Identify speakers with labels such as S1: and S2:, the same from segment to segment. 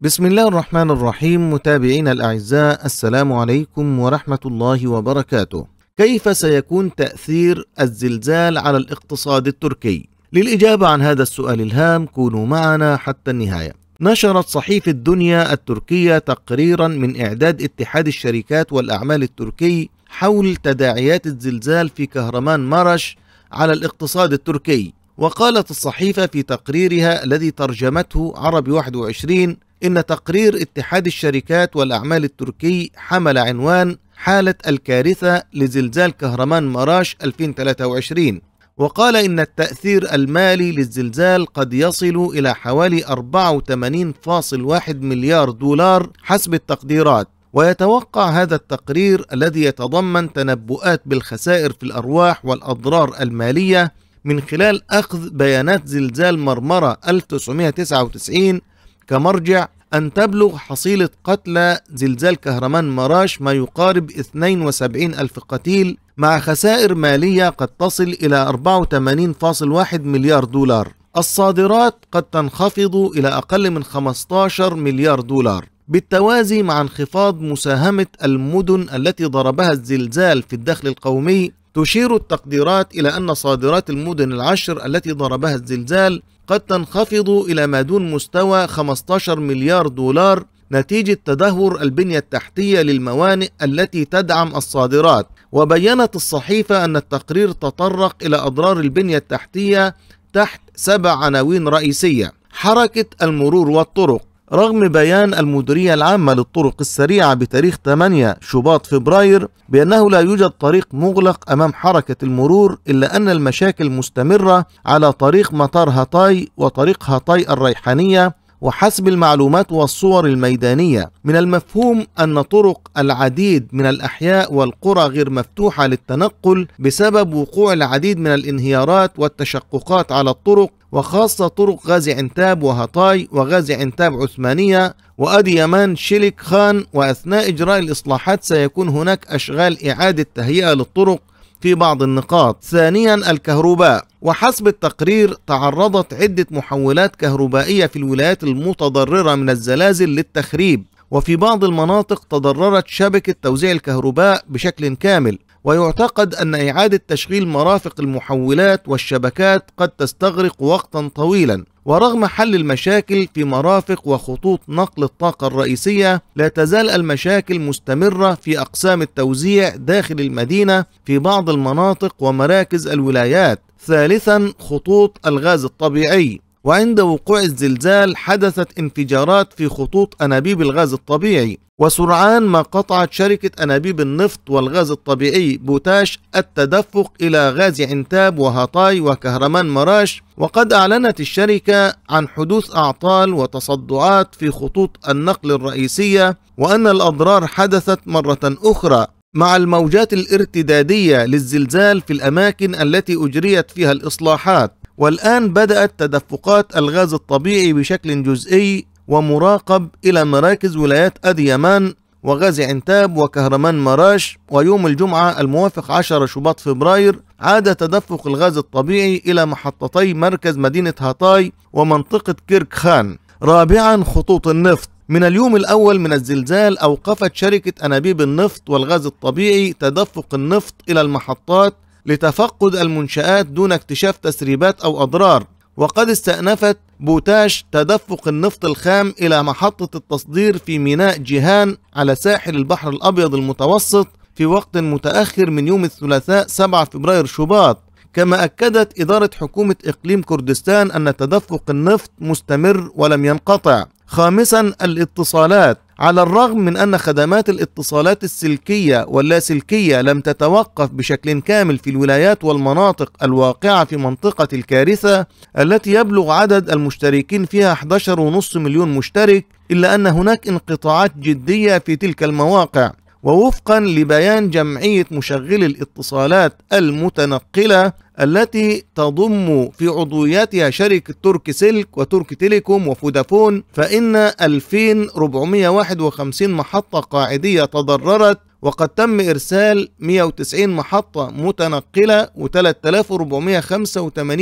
S1: بسم الله الرحمن الرحيم متابعينا الاعزاء السلام عليكم ورحمه الله وبركاته. كيف سيكون تاثير الزلزال على الاقتصاد التركي؟ للاجابه عن هذا السؤال الهام كونوا معنا حتى النهايه. نشرت صحيفه الدنيا التركيه تقريرا من اعداد اتحاد الشركات والاعمال التركي حول تداعيات الزلزال في كهرمان مرش على الاقتصاد التركي. وقالت الصحيفة في تقريرها الذي ترجمته عربي 21 إن تقرير اتحاد الشركات والأعمال التركي حمل عنوان حالة الكارثة لزلزال كهرمان مراش 2023 وقال إن التأثير المالي للزلزال قد يصل إلى حوالي 84.1 مليار دولار حسب التقديرات ويتوقع هذا التقرير الذي يتضمن تنبؤات بالخسائر في الأرواح والأضرار المالية من خلال أخذ بيانات زلزال مرمرة 1999 كمرجع أن تبلغ حصيلة قتلى زلزال كهرمان مراش ما يقارب 72 ألف قتيل مع خسائر مالية قد تصل إلى 84.1 مليار دولار الصادرات قد تنخفض إلى أقل من 15 مليار دولار بالتوازي مع انخفاض مساهمة المدن التي ضربها الزلزال في الدخل القومي تشير التقديرات إلى أن صادرات المدن العشر التي ضربها الزلزال قد تنخفض إلى ما دون مستوى 15 مليار دولار نتيجة تدهور البنية التحتية للموانئ التي تدعم الصادرات وبينت الصحيفة أن التقرير تطرق إلى أضرار البنية التحتية تحت سبع عناوين رئيسية حركة المرور والطرق رغم بيان المديرية العامة للطرق السريعة بتاريخ 8 شباط فبراير بأنه لا يوجد طريق مغلق أمام حركة المرور إلا أن المشاكل مستمرة على طريق مطار هاتاي وطريق هاتاي الريحانية وحسب المعلومات والصور الميدانية من المفهوم أن طرق العديد من الأحياء والقرى غير مفتوحة للتنقل بسبب وقوع العديد من الانهيارات والتشققات على الطرق وخاصة طرق غازي عنتاب وهطاي وغازي عنتاب عثمانية وأديمان شيلك خان وأثناء إجراء الإصلاحات سيكون هناك أشغال إعادة تهيئة للطرق في بعض النقاط ثانيا الكهرباء وحسب التقرير تعرضت عدة محولات كهربائية في الولايات المتضررة من الزلازل للتخريب وفي بعض المناطق تضررت شبكة توزيع الكهرباء بشكل كامل ويعتقد أن إعادة تشغيل مرافق المحولات والشبكات قد تستغرق وقتا طويلا ورغم حل المشاكل في مرافق وخطوط نقل الطاقة الرئيسية لا تزال المشاكل مستمرة في أقسام التوزيع داخل المدينة في بعض المناطق ومراكز الولايات ثالثا خطوط الغاز الطبيعي وعند وقوع الزلزال حدثت انفجارات في خطوط أنابيب الغاز الطبيعي وسرعان ما قطعت شركة أنابيب النفط والغاز الطبيعي بوتاش التدفق إلى غاز عنتاب وهطاي وكهرمان مراش وقد أعلنت الشركة عن حدوث أعطال وتصدعات في خطوط النقل الرئيسية وأن الأضرار حدثت مرة أخرى مع الموجات الارتدادية للزلزال في الأماكن التي أجريت فيها الإصلاحات والآن بدأت تدفقات الغاز الطبيعي بشكل جزئي ومراقب إلى مراكز ولايات أديمان وغازي عنتاب وكهرمان مراش ويوم الجمعة الموافق 10 شباط فبراير عاد تدفق الغاز الطبيعي إلى محطتي مركز مدينة هاتاي ومنطقة كيرك خان رابعا خطوط النفط من اليوم الأول من الزلزال أوقفت شركة أنابيب النفط والغاز الطبيعي تدفق النفط إلى المحطات لتفقد المنشآت دون اكتشاف تسريبات أو أضرار وقد استأنفت بوتاش تدفق النفط الخام إلى محطة التصدير في ميناء جيهان على ساحل البحر الأبيض المتوسط في وقت متأخر من يوم الثلاثاء 7 فبراير شباط كما أكدت إدارة حكومة إقليم كردستان أن تدفق النفط مستمر ولم ينقطع خامسا الاتصالات على الرغم من أن خدمات الاتصالات السلكية واللاسلكية لم تتوقف بشكل كامل في الولايات والمناطق الواقعة في منطقة الكارثة التي يبلغ عدد المشتركين فيها 11.5 مليون مشترك إلا أن هناك انقطاعات جدية في تلك المواقع ووفقا لبيان جمعية مشغلي الاتصالات المتنقلة التي تضم في عضوياتها شركة ترك سلك وترك تيليكوم وفودافون فإن 2451 محطة قاعدية تضررت وقد تم إرسال 190 محطة متنقلة و3485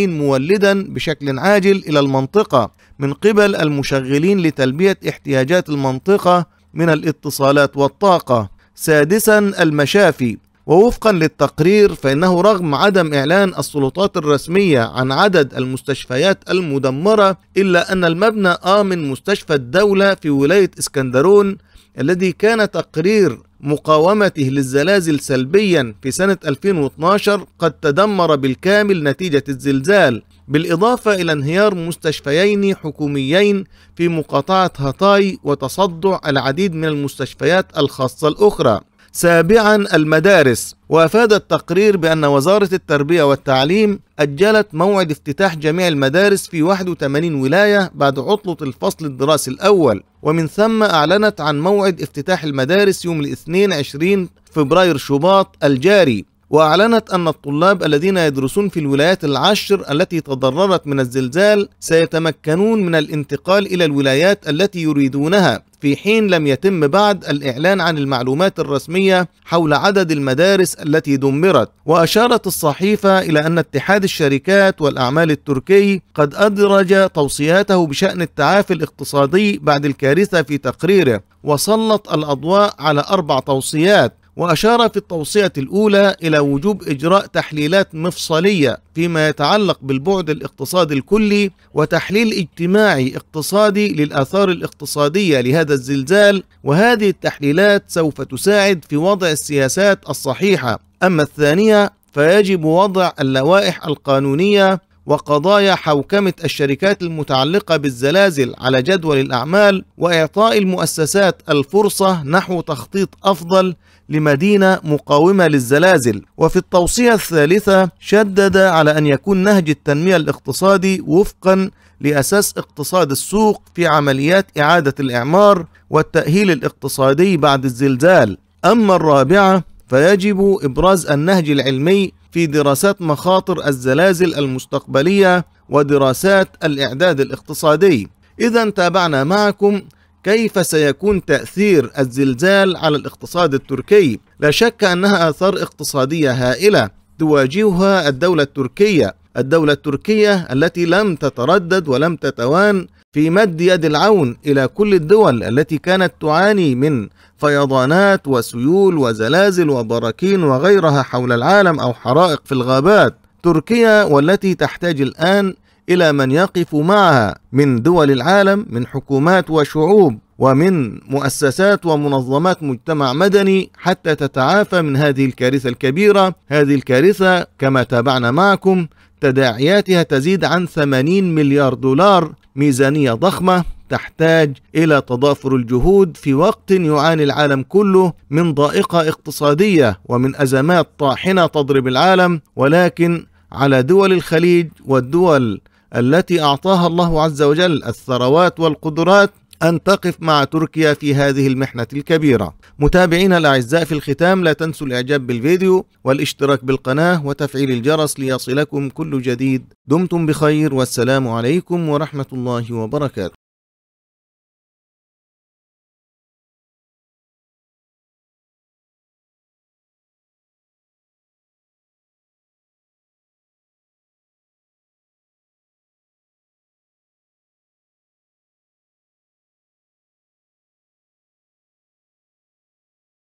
S1: مولدا بشكل عاجل إلى المنطقة من قبل المشغلين لتلبية احتياجات المنطقة من الاتصالات والطاقة سادسا المشافي ووفقا للتقرير فإنه رغم عدم إعلان السلطات الرسمية عن عدد المستشفيات المدمرة إلا أن المبنى آمن مستشفى الدولة في ولاية إسكندرون الذي كان تقرير مقاومته للزلازل سلبيا في سنة 2012 قد تدمر بالكامل نتيجة الزلزال بالإضافة إلى انهيار مستشفيين حكوميين في مقاطعة هاتاي وتصدع العديد من المستشفيات الخاصة الأخرى سابعا المدارس وافاد التقرير بان وزاره التربيه والتعليم اجلت موعد افتتاح جميع المدارس في 81 ولايه بعد عطله الفصل الدراسي الاول ومن ثم اعلنت عن موعد افتتاح المدارس يوم الاثنين 22 فبراير شباط الجاري وأعلنت أن الطلاب الذين يدرسون في الولايات العشر التي تضررت من الزلزال سيتمكنون من الانتقال إلى الولايات التي يريدونها في حين لم يتم بعد الإعلان عن المعلومات الرسمية حول عدد المدارس التي دمرت وأشارت الصحيفة إلى أن اتحاد الشركات والأعمال التركي قد أدرج توصياته بشأن التعافي الاقتصادي بعد الكارثة في تقريره وسلط الأضواء على أربع توصيات وأشار في التوصية الأولى إلى وجوب إجراء تحليلات مفصلية فيما يتعلق بالبعد الاقتصادي الكلي وتحليل اجتماعي اقتصادي للآثار الاقتصادية لهذا الزلزال وهذه التحليلات سوف تساعد في وضع السياسات الصحيحة أما الثانية فيجب وضع اللوائح القانونية وقضايا حوكمة الشركات المتعلقة بالزلازل على جدول الأعمال وإعطاء المؤسسات الفرصة نحو تخطيط أفضل لمدينة مقاومة للزلازل وفي التوصية الثالثة شدد على أن يكون نهج التنمية الاقتصادي وفقا لأساس اقتصاد السوق في عمليات إعادة الإعمار والتأهيل الاقتصادي بعد الزلزال أما الرابعة فيجب إبراز النهج العلمي في دراسات مخاطر الزلازل المستقبلية ودراسات الإعداد الاقتصادي إذا تابعنا معكم كيف سيكون تأثير الزلزال على الاقتصاد التركي لا شك أنها آثار اقتصادية هائلة تواجهها الدولة التركية الدولة التركية التي لم تتردد ولم تتوان في مد يد العون إلى كل الدول التي كانت تعاني من فيضانات وسيول وزلازل وبراكين وغيرها حول العالم أو حرائق في الغابات تركيا والتي تحتاج الآن إلى من يقف معها من دول العالم من حكومات وشعوب ومن مؤسسات ومنظمات مجتمع مدني حتى تتعافى من هذه الكارثة الكبيرة هذه الكارثة كما تابعنا معكم تداعياتها تزيد عن 80 مليار دولار ميزانية ضخمة تحتاج إلى تضافر الجهود في وقت يعاني العالم كله من ضائقة اقتصادية ومن أزمات طاحنة تضرب العالم ولكن على دول الخليج والدول التي أعطاها الله عز وجل الثروات والقدرات أن تقف مع تركيا في هذه المحنة الكبيرة متابعينا الأعزاء في الختام لا تنسوا الإعجاب بالفيديو والاشتراك بالقناة وتفعيل الجرس ليصلكم كل جديد دمتم بخير والسلام عليكم ورحمة الله وبركاته